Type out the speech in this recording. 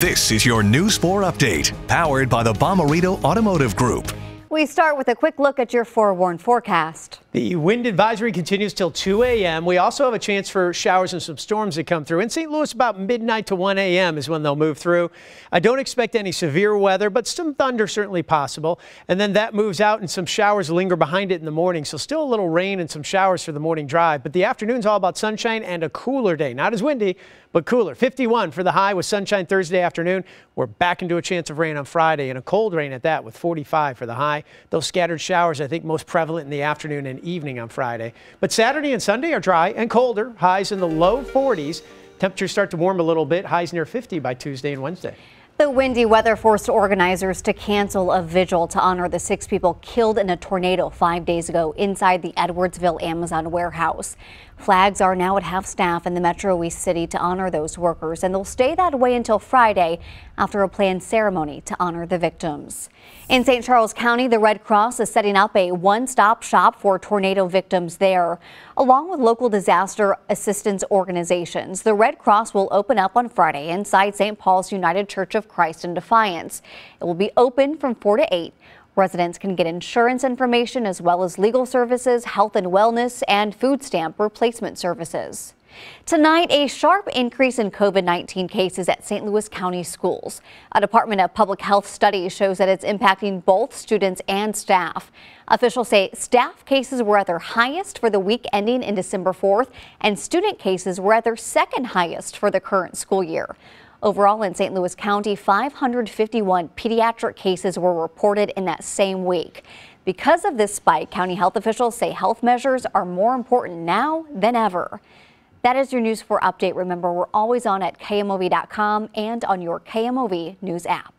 This is your News 4 update, powered by the Bomarito Automotive Group. We start with a quick look at your forewarned forecast. The wind advisory continues till 2 a.m. We also have a chance for showers and some storms that come through. In St. Louis, about midnight to 1 a.m. is when they'll move through. I don't expect any severe weather, but some thunder certainly possible. And then that moves out and some showers linger behind it in the morning. So still a little rain and some showers for the morning drive. But the afternoon's all about sunshine and a cooler day. Not as windy, but cooler. 51 for the high with sunshine Thursday afternoon. We're back into a chance of rain on Friday and a cold rain at that with 45 for the high. Those scattered showers, I think, most prevalent in the afternoon and and evening on Friday. But Saturday and Sunday are dry and colder, highs in the low 40s. Temperatures start to warm a little bit, highs near 50 by Tuesday and Wednesday. The windy weather forced organizers to cancel a vigil to honor the six people killed in a tornado five days ago inside the Edwardsville Amazon warehouse. Flags are now at half staff in the Metro East City to honor those workers, and they'll stay that way until Friday after a planned ceremony to honor the victims. In St. Charles County, the Red Cross is setting up a one stop shop for tornado victims there. Along with local disaster assistance organizations, the Red Cross will open up on Friday inside St. Paul's United Church of Christ in Defiance. It will be open from 4 to 8. Residents can get insurance information as well as legal services, health and wellness, and food stamp replacement services. Tonight, a sharp increase in COVID-19 cases at St. Louis County schools. A Department of Public Health study shows that it's impacting both students and staff. Officials say staff cases were at their highest for the week ending in December 4th, and student cases were at their second highest for the current school year. Overall, in St. Louis County, 551 pediatric cases were reported in that same week. Because of this spike, county health officials say health measures are more important now than ever. That is your News 4 update. Remember, we're always on at KMOV.com and on your KMOV News app.